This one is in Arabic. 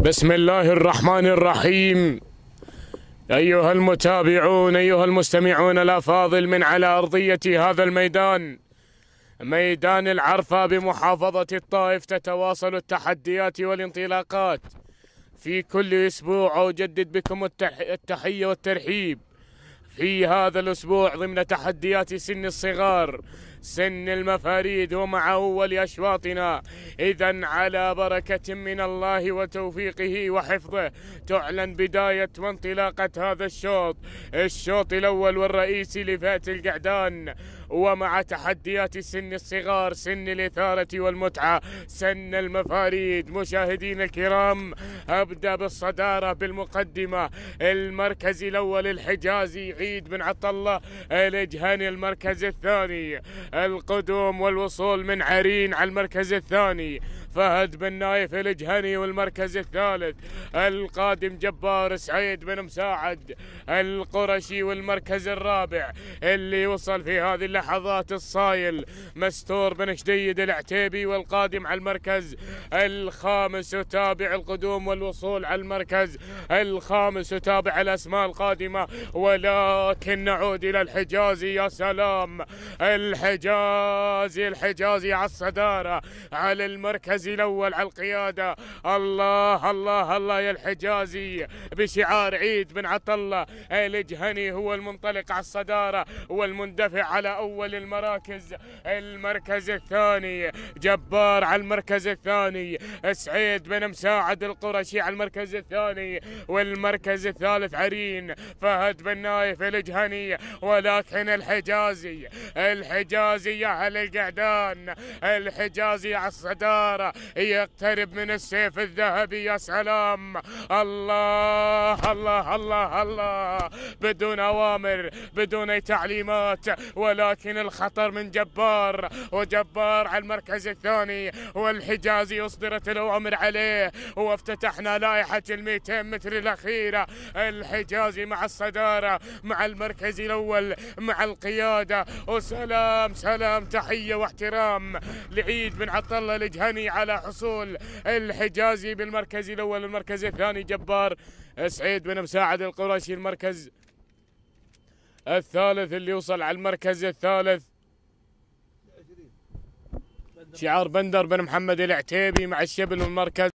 بسم الله الرحمن الرحيم أيها المتابعون أيها المستمعون الأفاضل من على أرضية هذا الميدان ميدان العرفة بمحافظة الطائف تتواصل التحديات والانطلاقات في كل أسبوع أجدد بكم التحية والترحيب في هذا الأسبوع ضمن تحديات سن الصغار سن المفاريد ومع أول أشواطنا إذا على بركة من الله وتوفيقه وحفظه تعلن بداية وانطلاقة هذا الشوط الشوط الأول والرئيسي لفئة القعدان ومع تحديات سن الصغار سن الإثارة والمتعة سن المفاريد مشاهدين الكرام أبدأ بالصدارة بالمقدمة المركز الأول الحجازي عيد بن عطلة الجهني المركز الثاني القدوم والوصول من عرين على المركز الثاني فهد بن نايف الجهني والمركز الثالث القادم جبار سعيد بن مساعد القرشي والمركز الرابع اللي وصل في هذه اللحظات الصايل مستور بن شديد العتيبي والقادم على المركز الخامس وتابع القدوم والوصول على المركز الخامس وتابع الأسماء القادمة ولكن نعود إلى الحجازي يا سلام الحجازي الحجازي على الصدارة على المركز الحجازي الاول على القياده الله الله الله يا الحجازي بشعار عيد بن عطله الجهني هو المنطلق على الصداره والمندفع على اول المراكز المركز الثاني جبار على المركز الثاني سعيد بن مساعد القرشي على المركز الثاني والمركز الثالث عرين فهد بن نايف الجهني ولكن الحجازي الحجازي يا اهل القعدان الحجازي على الصداره يقترب من السيف الذهبي يا سلام الله الله الله الله بدون أوامر بدون اي تعليمات ولكن الخطر من جبار وجبار على المركز الثاني والحجازي أصدرت الأوامر عليه وافتتحنا لائحة ال 200 متر الأخيرة الحجازي مع الصدارة مع المركز الأول مع القيادة وسلام سلام تحية واحترام لعيد بن عطلة الجهني على حصول الحجازي بالمركز الاول المركز الثاني جبار سعيد بن مساعد القرشي المركز الثالث اللي وصل على المركز الثالث شعار بندر بن محمد العتيبي مع الشبل والمركز